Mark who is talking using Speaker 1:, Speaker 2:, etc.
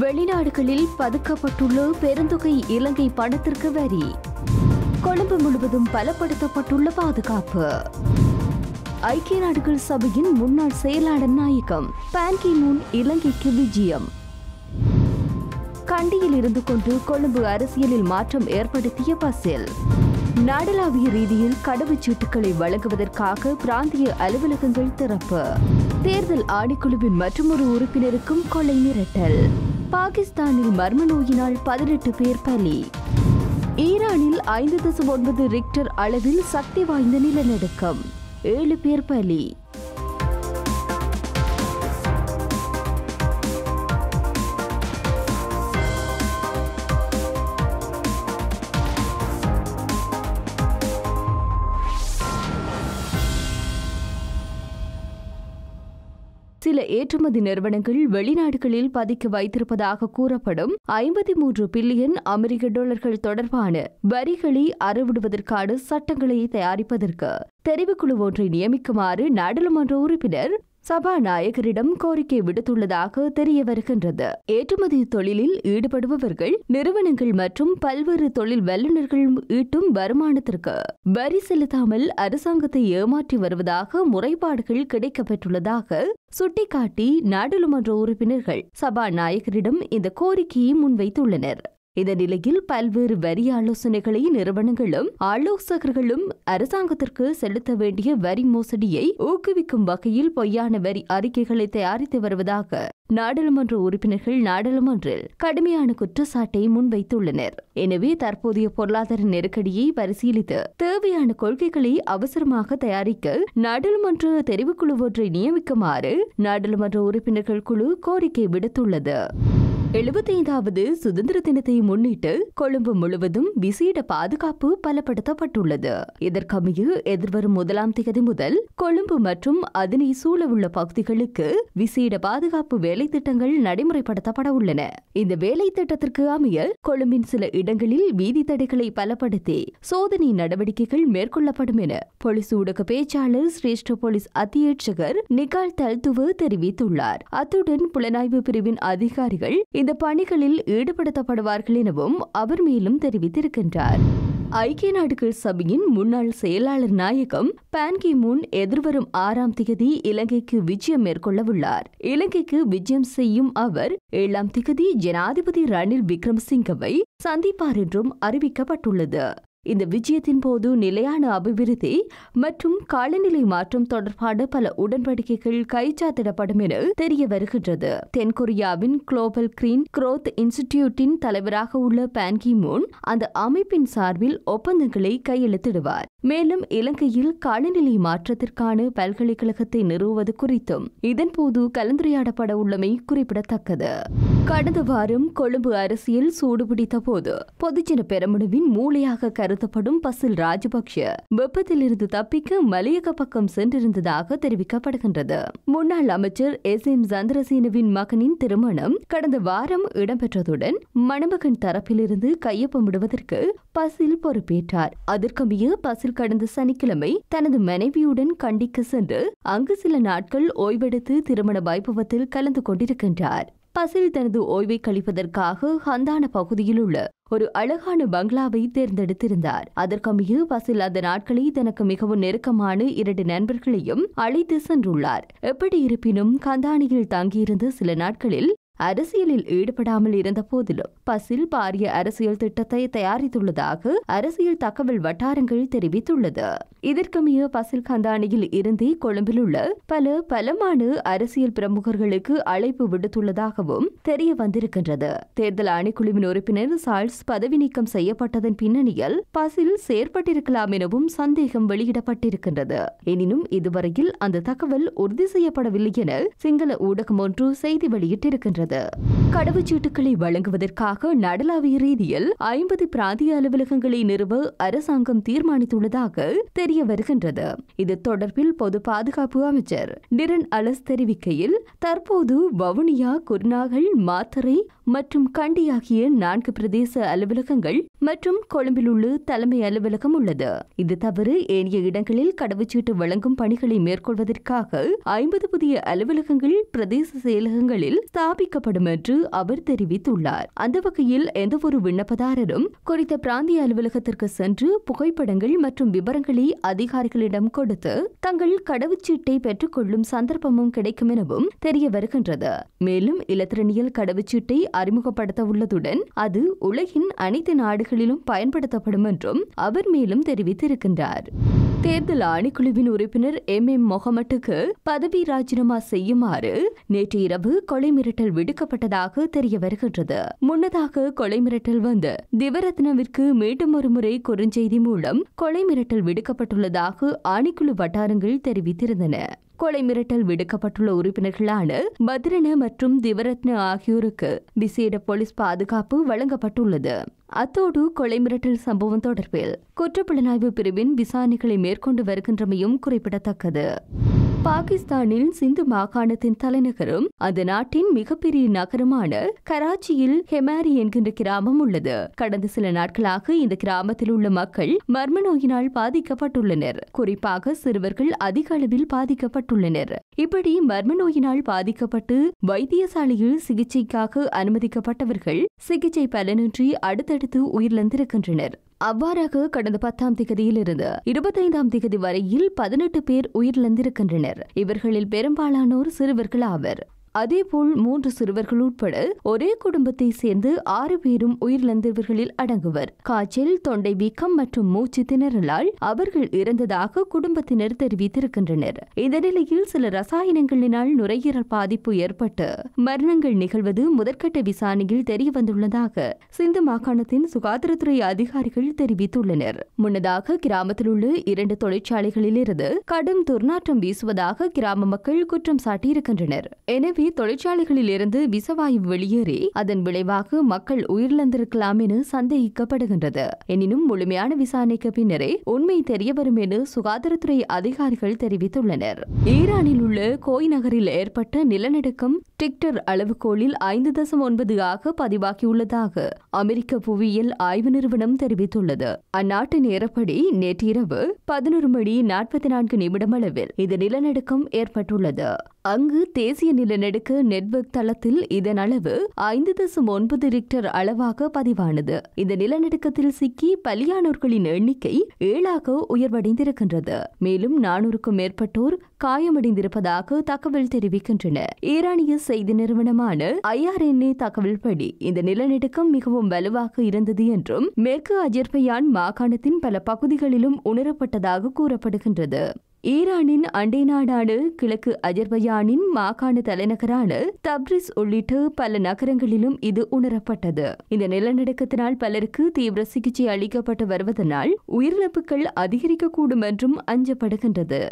Speaker 1: வெளிநாடுகளில் பதுக்கப்பட்டுள்ள பெருந்தொகை இலங்கை பணத்திற்கு வரி கொழும்பு முழுவதும் பலப்படுத்தப்பட்டுள்ள பாதுகாப்பு ஐக்கிய நாடுகள் சபையின் முன்னாள் செயலாளர் நாயகம் பான்கி மூன் இலங்கைக்கு விஜயம் கண்டியில் இருந்து கொண்டு கொழும்பு அரசியலில் மாற்றம் ஏற்படுத்திய பசில் நாடளாவிய ரீதியில் கடவுச்சீட்டுகளை வழங்குவதற்காக பிராந்திய அலுவலகங்கள் திறப்பு தேர்தல் ஆணைக்குழுவின் மற்றொரு உறுப்பினருக்கும் கொலை மிரட்டல் பாகிஸ்தானில் மர்ம நோயினால் பதினெட்டு பேர் பலி ஈரானில் ஐந்து தசம் ஒன்பது ரிக்டர் அளவில் சக்தி வாய்ந்த நிலநடுக்கம் ஏழு பேர் பலி ஏற்றுமதி நிறுவனங்கள் வெளிநாடுகளில் பதிக்க வைத்திருப்பதாக கூறப்படும் ஐம்பத்தி மூன்று பில்லியன் அமெரிக்க டாலர்கள் தொடர்பான வரிகளை அறவிடுவதற்கான சட்டங்களை தயாரிப்பதற்கு தெரிவுக்குழு ஒன்றை நியமிக்குமாறு நாடாளுமன்ற உறுப்பினர் சபாநாயகரிடம் கோரிக்கை விடுத்துள்ளதாக தெரிய வருகின்றது ஏற்றுமதி தொழிலில் ஈடுபடுபவர்கள் நிறுவனங்கள் மற்றும் பல்வேறு தொழில் வல்லுநர்கள் ஈட்டும் வருமானத்திற்கு வரி செலுத்தாமல் அரசாங்கத்தை ஏமாற்றி வருவதாக முறைப்பாடுகள் கிடைக்கப்பட்டுள்ளதாக சுட்டிக்காட்டி நாடாளுமன்ற உறுப்பினர்கள் சபாநாயகரிடம் இந்த கோரிக்கையை முன்வைத்துள்ளனர் இந்த நிலையில் பல்வேறு வரி ஆலோசனைகளை நிறுவனங்களும் ஆலோசகர்களும் அரசாங்கத்திற்கு செலுத்த வேண்டிய வரி மோசடியை ஊக்குவிக்கும் வகையில் பொய்யான வரி அறிக்கைகளை தயாரித்து வருவதாக நாடாளுமன்ற உறுப்பினர்கள் நாடாளுமன்றில் கடுமையான குற்றச்சாட்டை முன்வைத்துள்ளனர் எனவே தற்போதைய பொருளாதார நெருக்கடியை பரிசீலித்து தேவையான கொள்கைகளை அவசரமாக தயாரிக்க நாடாளுமன்ற தெரிவுக்குழு ஒன்றை நியமிக்குமாறு நாடாளுமன்ற உறுப்பினர்கள் குழு கோரிக்கை விடுத்துள்ளது எழுபத்தைந்தாவது சுதந்திர தினத்தை முன்னிட்டு கொழும்பு முழுவதும் விசேட பாதுகாப்பு பலப்படுத்தப்பட்டுள்ளது இதற்கமைய எதிர்வரும் முதலாம் தேதி முதல் கொழும்பு மற்றும் அதனை சூழவுள்ள பகுதிகளுக்கு விசேட பாதுகாப்பு வேலை திட்டங்கள் நடைமுறைப்படுத்தப்பட உள்ளன இந்த வேலை திட்டத்திற்கு அமைய கொழும்பின் சில இடங்களில் வீதி தடைகளை பலப்படுத்தி சோதனை நடவடிக்கைகள் மேற்கொள்ளப்படும் என போலீஸ் ஊடக பேச்சாளர் சிரேஷ்ட போலீஸ் அத்தியட்சகர் நிகால் தல்துவ தெரிவித்துள்ளார் அத்துடன் புலனாய்வு பிரிவின் அதிகாரிகள் இந்த பணிகளில் ஈடுபடுத்தப்படுவார்கள் எனவும் அவர் மேலும் தெரிவித்திருக்கின்றார் ஐக்கிய நாடுகள் சபையின் முன்னாள் செயலாளர் நாயகம் பான் கி எதிர்வரும் ஆறாம் திகதி இலங்கைக்கு விஜயம் மேற்கொள்ளவுள்ளார் இலங்கைக்கு விஜயம் செய்யும் அவர் ஏழாம் திகதி ஜனாதிபதி ரணில் விக்ரம்சிங்கவை சந்திப்பார் என்றும் அறிவிக்கப்பட்டுள்ளது இந்த விஜயத்தின் போது நிலையான அபிவிருத்தி மற்றும் காலநிலை மாற்றம் தொடர்பான பல உடன்படிக்கைகள் கைச்சாத்திடப்படும் என தெரிய வருகின்றது தென்கொரியாவின் குளோபல் கிரீன் குரோத் இன்ஸ்டிடியூட்டின் தலைவராக உள்ள பான்கி மூன் அந்த அமைப்பின் சார்பில் ஒப்பந்தங்களை கையெழுத்திடுவார் மேலும் இலங்கையில் காலநிலை மாற்றத்திற்கான பல்கலைக்கழகத்தை நிறுவுவது குறித்தும் இதன்போது கலந்துரையாடப்பட உள்ளமை குறிப்பிடத்தக்கது கடந்த வாரம் கொழும்பு அரசியல் சூடுபிடித்த போது பொதுஜன பெரமுனவின் மூளையாக கருதப்படும் பசில் ராஜபக்ஷ வெப்பத்திலிருந்து தப்பிக்க மலையக பக்கம் சென்றிருந்ததாக தெரிவிக்கப்படுகின்றது முன்னாள் அமைச்சர் எஸ் எம் சந்திரசேனவின் மகனின் திருமணம் கடந்த வாரம் இடம்பெற்றதுடன் மணமகன் தரப்பிலிருந்து கையொப்பமிடுவதற்கு பசில் பொறுப்பேற்றார் அதற்கமைய பசில் மாதத்தில் கடந்த சனிக்கிழமை தனது மனைவியுடன் கண்டிக்கு சென்று அங்கு சில நாட்கள் ஓய்வெடுத்து திருமண வைபவத்தில் கலந்து கொண்டிருக்கின்றார் பசில் தனது ஓய்வை கழிப்பதற்காக ஹந்தான பகுதியில் உள்ள ஒரு அழகான பங்களாவை தேர்ந்தெடுத்திருந்தார் அதற்கமைய பசில் அந்த நாட்களை தனக்கு மிகவும் நெருக்கமான இரண்டு நண்பர்களையும் அழைத்து சென்றுள்ளார் எப்படி இருப்பினும் கந்தானியில் தங்கியிருந்த சில நாட்களில் அரசியலில் ஈடுபடாமல் இருந்த போதிலும் பசில் பாரிய அரசியல் திட்டத்தை தயாரித்துள்ளதாக அரசியல் தகவல் வட்டாரங்கள் தெரிவித்துள்ளது இதற்குமைய பசில் கந்தானியில் இருந்தே கொழும்பில் உள்ள பல பலமான அரசியல் பிரமுகர்களுக்கு அழைப்பு விடுத்துள்ளதாகவும் தெரிய வந்திருக்கின்றது தேர்தல் ஆணைக்குழுவின் உறுப்பினர் சால்ஸ் பதவி நீக்கம் செய்யப்பட்டதன் பின்னணியில் பசில் செயற்பட்டிருக்கலாம் எனவும் சந்தேகம் வெளியிடப்பட்டிருக்கின்றது எனினும் இதுவரையில் அந்த தகவல் உறுதி செய்யப்படவில்லை என சிங்கள ஊடகம் ஒன்று செய்தி வெளியிட்டிருக்கின்றது தொடங்கியது கடவுச்சீட்டுகளை வழங்குவதற்காக நடலாவிய ரீதியில் ஐம்பது பிராந்திய அலுவலகங்களை நிறுவ அரசாங்கம் தீர்மானித்துள்ளதாக தெரிய வருகின்றது இது தொடர்பில் பொது பாதுகாப்பு அமைச்சர் டிரன் அலஸ் தெரிவிக்கையில் தற்போது வவுனியா குர்நாகல் மாத்தரை மற்றும் கண்டி ஆகிய நான்கு பிரதேச அலுவலகங்கள் மற்றும் கொழும்பில் உள்ள தலைமை அலுவலகம் உள்ளது இது தவிர ஏனைய இடங்களில் கடவுச்சீட்டு வழங்கும் பணிகளை மேற்கொள்வதற்காக ஐம்பது புதிய அலுவலகங்கள் பிரதேச செயலகங்களில் ஸ்தாபிக்கப்படும் என்று அவர் தெரிவித்துள்ளார் அந்த வகையில் எந்தவொரு விண்ணப்பதாரரும் குறித்த பிராந்திய அலுவலகத்திற்கு சென்று புகைப்படங்கள் மற்றும் விவரங்களை அதிகாரிகளிடம் கொடுத்து தங்கள் கடவுச்சீட்டை பெற்றுக்கொள்ளும் சந்தர்ப்பமும் கிடைக்கும் எனவும் தெரிய வருகின்றது மேலும் இலத்திரனியல் கடவுச்சீட்டை அறிமுகப்படுத்த உள்ளதுடன் அது உலகின் அனைத்து நாடுகளிலும் பயன்படுத்தப்படும் என்றும் அவர் மேலும் தெரிவித்திருக்கின்றார் தேர்தல் ஆணைக்குழுவின் உறுப்பினர் எம் எம் மொஹமட்டுக்கு பதவி ராஜினாமா செய்யுமாறு நேற்று இரவு கொலை மிரட்டல் விடுக்கப்பட்டதாக தெரிய வருகின்றது முன்னதாக கொலை மிரட்டல் வந்த திவரத்னவிற்கு மீண்டும் ஒருமுறை குறுஞ்செய்தி மூலம் கொலை மிரட்டல் விடுக்கப்பட்டுள்ளதாக ஆணைக்குழு வட்டாரங்கள் தெரிவித்திருந்தன கொலை மிரட்டல் விடுக்கப்பட்டுள்ள உறுப்பினர்களான பத்ரன மற்றும் திவரத்ன ஆகியோருக்கு விசேட போலீஸ் பாதுகாப்பு வழங்கப்பட்டுள்ளது அத்தோடு கொலை மிரட்டல் சம்பவம் தொடர்பில் குற்றப்புலனாய்வு பிரிவின் விசாரணைகளை மேற்கொண்டு வருகின்றமையும் குறிப்பிடத்தக்கது பாகிஸ்தானின் சிந்து மாகாணத்தின் தலைநகரும் அந்த நாட்டின் மிகப்பெரிய நகரமான கராச்சியில் ஹெமாரி என்கின்ற கிராமம் உள்ளது கடந்த சில நாட்களாக இந்த கிராமத்தில் உள்ள மக்கள் மர்ம நோயினால் பாதிக்கப்பட்டுள்ளனர் குறிப்பாக சிறுவர்கள் அதிக அளவில் பாதிக்கப்பட்டுள்ளனர் இப்படி மர்ம நோயினால் பாதிக்கப்பட்டு வைத்தியசாலையில் சிகிச்சைக்காக அனுமதிக்கப்பட்டவர்கள் சிகிச்சை பலனின்றி அடுத்தடுத்து உயிரிழந்திருக்கின்றனர் அவ்வாறாக கடந்த பத்தாம் திகதியிலிருந்து இருபத்தைந்தாம் திகதி வரையில் பதினெட்டு பேர் உயிரிழந்திருக்கின்றனர் இவர்களில் பெரும்பாலானோர் சிறுவர்கள் ஆவர் அதேபோல் மூன்று சிறுவர்கள் உட்பட ஒரே குடும்பத்தை சேர்ந்து ஆறு பேரும் உயிரிழந்தவர்களில் அடங்குவர் காய்ச்சல் தொண்டை வீக்கம் மற்றும் மூச்சு திணறலால் அவர்கள் இறந்ததாக குடும்பத்தினர் தெரிவித்திருக்கின்றனர் இந்த நிலையில் சில ரசாயனங்களினால் நுரையீரல் பாதிப்பு ஏற்பட்டு மரணங்கள் நிகழ்வது முதற்கட்ட விசாரணையில் தெரியவந்துள்ளதாக சிந்து மாகாணத்தின் சுகாதாரத்துறை அதிகாரிகள் தெரிவித்துள்ளனர் முன்னதாக கிராமத்தில் உள்ள இரண்டு தொழிற்சாலைகளிலிருந்து கடும் துர்நாற்றம் வீசுவதாக கிராம மக்கள் குற்றம் சாட்டியிருக்கின்றனர் எனவே தொழிற்சாலைகளில் இருந்து விசவாயு வெளியேறி அதன் விளைவாக மக்கள் உயிரிழந்திருக்கலாம் என சந்தேகிக்கப்படுகின்றது எனினும் முழுமையான விசாரணைக்கு பின்னரே உண்மை தெரியவரும் என சுகாதாரத்துறை அதிகாரிகள் தெரிவித்துள்ளனர் ஈரானில் உள்ள கோய் நகரில் ஏற்பட்ட நிலநடுக்கம் டிக்டர் அளவுகோலில் ஐந்து தசம் ஒன்பது ஆக பதிவாகியுள்ளதாக அமெரிக்க புவியியல் ஆய்வு நிறுவனம் தெரிவித்துள்ளது அந்நாட்டு நேரப்படி நேற்றிரவு பதினொரு மணி நாற்பத்தி நான்கு நிமிடம் அளவில் இது நிலநடுக்கம் ஏற்பட்டுள்ளது அங்கு தேசிய நிலநடுக்க நெட்வொர்க் தளத்தில் இதன் அளவு ஐந்து தசம் ஒன்பது ரிக்டர் அளவாக பதிவானது இந்த நிலநடுக்கத்தில் சிக்கி பலியானோர்களின் எண்ணிக்கை ஏழாக உயர்வடைந்திருக்கின்றது மேலும் நானூறுக்கும் மேற்பட்டோர் காயமடைந்திருப்பதாக தகவல் தெரிவிக்கின்றன ஈரானிய செய்தி நிறுவனமான ஐஆர்என்ஏ தகவல்படி இந்த நிலநடுக்கம் மிகவும் வலுவாக இருந்தது என்றும் மேற்கு அஜர்பையான் மாகாணத்தின் பல பகுதிகளிலும் உணரப்பட்டதாக கூறப்படுகின்றது ஈரானின் அண்டை நாடான கிழக்கு அஜர்பையானின் மாகாண தலைநகரான தப்ரிஸ் உள்ளிட்ட பல நகரங்களிலும் இது உணரப்பட்டது இந்த நிலநடுக்கத்தினால் பலருக்கு தீவிர சிகிச்சை அளிக்கப்பட்டு வருவதனால் உயிரிழப்புகள் அதிகரிக்கக்கூடும் என்றும் அஞ்சப்படுகின்றது